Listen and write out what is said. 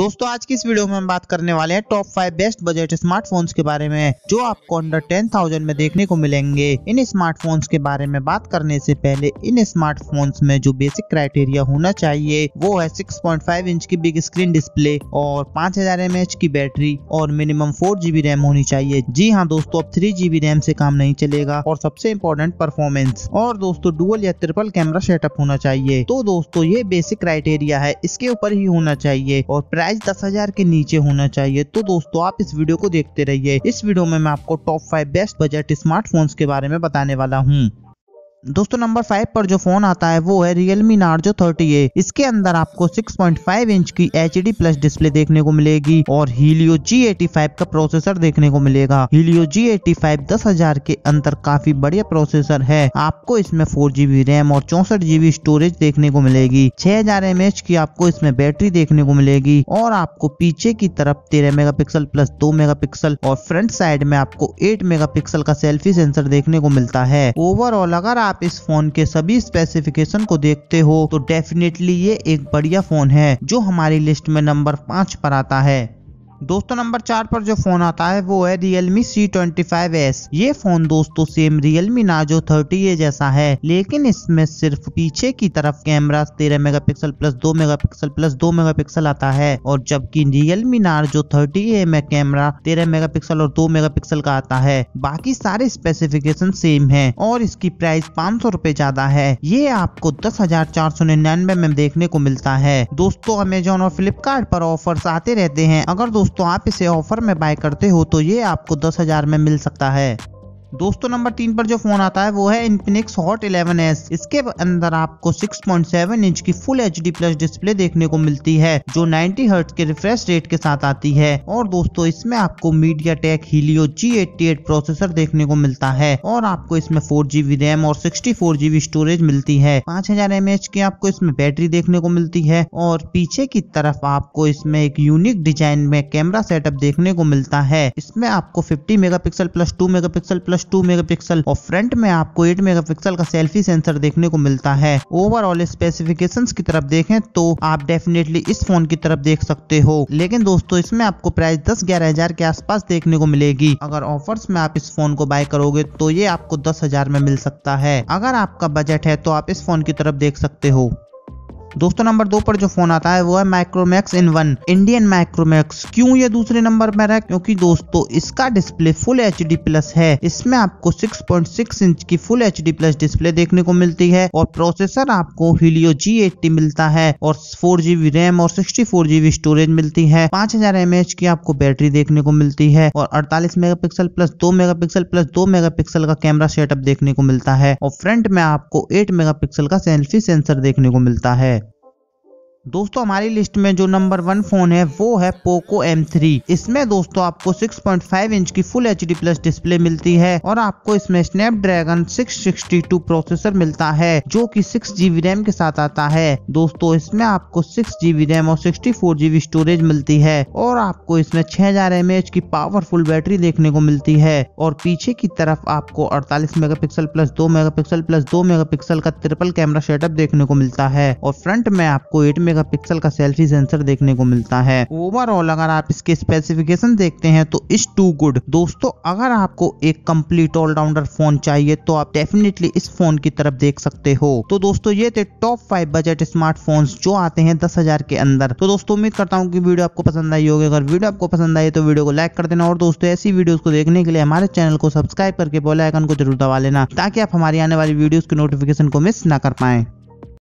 दोस्तों आज की इस वीडियो में हम बात करने वाले हैं top five best budget smartphones के बारे में जो आपको अंडर टेन थाउजेंड में देखने को मिलेंगे इन स्मार्टफोन्स के बारे में बात करने से पहले इन स्मार्टफोन्स में जो बेसिक क्राइटेरिया होना चाहिए वो है 6.5 इंच की बिग स्क्रीन डिस्प्ले और पांच हजार की बैटरी और मिनिमम फोर जीबी रैम होनी चाहिए जी हाँ दोस्तों अब थ्री जीबी रैम से काम नहीं चलेगा और सबसे इम्पोर्टेंट परफॉर्मेंस और दोस्तों डुअल या ट्रिपल कैमरा सेटअप होना चाहिए तो दोस्तों ये बेसिक क्राइटेरिया है इसके ऊपर ही होना चाहिए और प्राइस प्राइस दस हजार के नीचे होना चाहिए तो दोस्तों आप इस वीडियो को देखते रहिए इस वीडियो में मैं आपको top five best budget smartphones के बारे में बताने वाला हूँ दोस्तों नंबर फाइव पर जो फोन आता है वो है नार्जो थर्टी ए इसके अंदर आपको 6.5 इंच की एच डी प्लस डिस्प्ले देखने को मिलेगी और Helio G85 का प्रोसेसर देखने को मिलेगा Helio G85 10000 के अंदर काफी बढ़िया प्रोसेसर है आपको इसमें फोर जीबी रैम और चौसठ जीबी स्टोरेज देखने को मिलेगी छह हजार की आपको इसमें बैटरी देखने को मिलेगी और आपको पीछे की तरफ तेरह मेगा पिक्सल प्लस दो मेगा पिक्सल और फ्रंट साइड में आपको एट मेगा पिक्सल का सेल्फी सेंसर देखने को मिलता है ओवरऑल अगर आप आप इस फोन के सभी स्पेसिफिकेशन को देखते हो तो डेफिनेटली ये एक बढ़िया फोन है जो हमारी लिस्ट में नंबर पाँच पर आता है दोस्तों नंबर चार पर जो फोन आता है वो है Realme C25s ये फोन दोस्तों सेम मी नाजो थर्टी जैसा है लेकिन इसमें सिर्फ पीछे की तरफ कैमरा तेरह mega plus 2 megapixel plus 2 megapixel आता है और जबकि Realme थर्टी ए में कैमरा मेगा मेगापिक्सल और मेगा मेगापिक्सल का आता है बाकी सारे स्पेसिफिकेशन सेम है और इसकी प्राइस पाँच सौ ज्यादा है ये आपको दस हजार चार सौ निन्यानवे में देखने को मिलता है दोस्तों अमेजोन और फ्लिपकार्ट पर ऑफर्स आते रहते हैं अगर दोस्तों दोस्तों आप इसे ऑफर में बाय करते हो तो ये आपको दस हज़ार में मिल सकता है दोस्तों नंबर तीन पर जो फोन आता है वो है इन्फिनिक्स हॉट 11s इसके अंदर आपको 6.7 इंच की फुल एच प्लस डिस्प्ले देखने को मिलती है जो 90 हर्ट्ज के रिफ्रेश रेट के साथ आती है और दोस्तों इसमें आपको MediaTek Helio G processor देखने को मिलता है और आपको इसमें फोर जीबी रैम और सिक्सटी फोर जीबी स्टोरेज मिलती है पाँच हजार एम एच की आपको इसमें बैटरी देखने को मिलती है और पीछे की तरफ आपको इसमें एक यूनिक डिजाइन में कैमरा सेटअप देखने को मिलता है इसमें आपको fifty mega pixel plus two mega pixel plus plus two pixel और फ्रंट में आपको एट पिक्सल का सेल्फी सेंसर देखने को मिलता है ओवरऑल स्पेसिफिकेशन की तरफ देखें तो आप डेफिनेटली इस फोन की तरफ देख सकते हो लेकिन दोस्तों इसमें आपको प्राइस दस ग्यारह हजार के आसपास देखने को मिलेगी अगर ऑफर्स में आप इस फोन को बाय करोगे तो ये आपको दस हजार में मिल सकता है अगर आपका बजट है तो आप इस फोन की तरफ देख सकते हो दोस्तों नंबर दो पर जो फोन आता है वो है Micromax in one Indian Micromax क्यों ये दूसरे नंबर पर है क्योंकि दोस्तों इसका डिस्प्ले फुल एच प्लस है इसमें आपको 6.6 इंच की फुल एच प्लस डिस्प्ले देखने को मिलती है और प्रोसेसर आपको हिलियो जी मिलता है और फोर जीबी रैम और सिक्सटी फोर जीबी स्टोरेज मिलती है पांच हजार की आपको बैटरी देखने को मिलती है और अड़तालीस मेगा प्लस दो मेगा प्लस दो मेगा का कैमरा सेटअप देखने को मिलता है और फ्रंट में आपको एट मेगा का सेल्फी सेंसर देखने को मिलता है दोस्तों हमारी लिस्ट में जो नंबर वन फोन है वो है पोको M3 इसमें दोस्तों आपको 6.5 इंच की फुल एच प्लस डिस्प्ले मिलती है और आपको इसमें स्नैप 662 प्रोसेसर मिलता है जो कि सिक्स जीबी रैम के साथ आता है दोस्तों इसमें आपको सिक्स जीबी रैम और 64 जीबी स्टोरेज मिलती है और आपको इसमें छह हजार की पावरफुल बैटरी देखने को मिलती है और पीछे की तरफ आपको अड़तालीस मेगा प्लस दो मेगा प्लस दो मेगा का ट्रिपल कैमरा सेटअप देखने को मिलता है और फ्रंट में आपको एट मेगा मेगापिक्सल का सेल्फी सेंसर देखने को मिलता है ओवरऑल अगर आप इसके स्पेसिफिकेशन देखते हैं तो इस टू गुड दोस्तों अगर आपको एक कंप्लीट ऑलराउंडर फोन चाहिए तो आप डेफिनेटली इस फोन की तरफ देख सकते हो तो दोस्तों ये थे टॉप फाइव बजट स्मार्टफोन जो आते हैं दस हजार के अंदर तो दोस्तों उम्मीद करता हूँ की वीडियो आपको पसंद आई होगी अगर वीडियो आपको पसंद आई तो वीडियो को लाइक कर देना और दोस्तों ऐसी वीडियो को देखने के लिए हमारे चैनल को सब्सक्राइब करके बोला आइकन को जरूर दबा लेना ताकि आप हमारी आने वाली वीडियोस की नोटिफिकेशन को मिस ना कर पाए